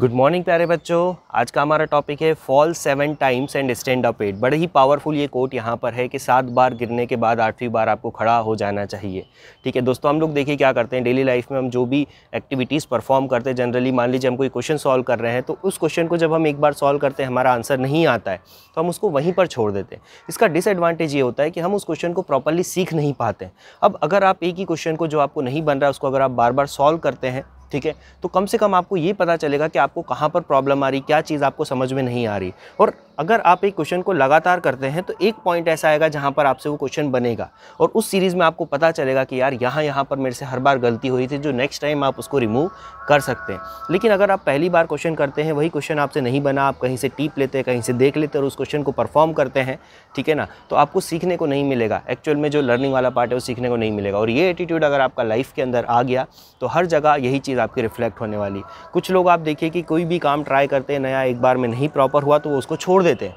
good morning प्यारे बच्चों आज का हमारा टॉपिक है fall seven times and stand up eight बड़े ही पावरफुल ये कोट यहाँ पर है कि सात बार गिरने के बाद आठवीं बार आपको खड़ा हो जाना चाहिए ठीक है दोस्तों हम लोग देखिए क्या करते हैं डेली लाइफ में हम जो भी एक्टिविटीज़ परफॉर्म करते हैं जनरली मान लीजिए हम कोई क्वेश्चन सॉल्व कर रहे हैं तो उस क्वेश्चन को जब हम एक बार सॉल्व करते हैं हमारा आंसर नहीं आता है तो हम उसको वहीं पर छोड़ देते हैं इसका डिसएडवांटेज ये होता है कि हम उस क्वेश्चन को प्रॉपरली सीख नहीं पाते अब अगर आप एक ही क्वेश्चन को जो आपको नहीं बन रहा है उसको अगर आप बार बार सॉल्व करते हैं ठीक है तो कम से कम आपको ये पता चलेगा कि आपको कहाँ पर प्रॉब्लम आ रही क्या चीज़ आपको समझ में नहीं आ रही और अगर आप एक क्वेश्चन को लगातार करते हैं तो एक पॉइंट ऐसा आएगा जहाँ पर आपसे वो क्वेश्चन बनेगा और उस सीरीज़ में आपको पता चलेगा कि यार यहाँ यहाँ पर मेरे से हर बार गलती हुई थी जो नेक्स्ट टाइम आप उसको रिमूव कर सकते हैं लेकिन अगर आप पहली बार क्वेश्चन करते हैं वही क्वेश्चन आपसे नहीं बना आप कहीं से टीप लेते हैं कहीं से देख लेते हैं और उस क्वेश्चन को परफॉर्म करते हैं ठीक है ना तो आपको सीखने को नहीं मिलेगा एक्चुअल में जो लर्निंग वाला पार्ट है वो सीखने को नहीं मिलेगा और ये एटीट्यूड अगर आपका लाइफ के अंदर आ गया तो हर जगह यही चीज़ आपकी रिफ्लेक्ट होने वाली कुछ लोग आप देखिए कि कोई भी काम ट्राई करते हैं नया एक बार में नहीं प्रॉपर हुआ तो वो उसको छोड़ देते हैं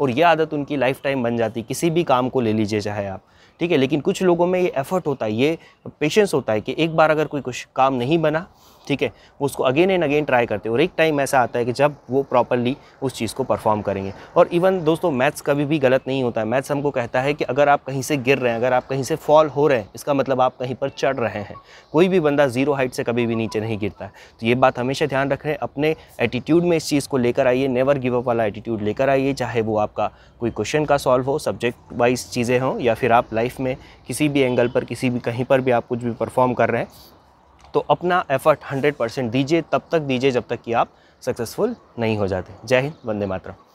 और यह आदत उनकी लाइफ टाइम बन जाती किसी भी काम को ले लीजिए चाहे आप ठीक है लेकिन कुछ लोगों में ये एफर्ट होता है ये पेशेंस होता है कि एक बार अगर कोई कुछ काम नहीं बना ठीक है वो उसको अगेन एंड अगेन ट्राई करते हैं और एक टाइम ऐसा आता है कि जब वो प्रॉपरली उस चीज़ को परफॉर्म करेंगे और इवन दोस्तों मैथ्स कभी भी गलत नहीं होता है मैथ्स हमको कहता है कि अगर आप कहीं से गिर रहे हैं अगर आप कहीं से फॉल हो रहे हैं इसका मतलब आप कहीं पर चढ़ रहे हैं कोई भी बंदा जीरो हाइट से कभी भी नीचे नहीं गिरता तो ये बात हमेशा ध्यान रखें अपने एटीट्यूड में इस चीज़ को लेकर आइए नेवर गिव अप वाला एटीट्यूड लेकर आइए चाहे वो आपका कोई क्वेश्चन का सॉल्व हो सब्जेक्ट वाइज चीज़ें हों या फिर आप लाइफ लाइफ में किसी भी एंगल पर किसी भी कहीं पर भी आप कुछ भी परफॉर्म कर रहे हैं तो अपना एफर्ट 100 परसेंट दीजिए तब तक दीजिए जब तक कि आप सक्सेसफुल नहीं हो जाते जय हिंद वंदे मातरम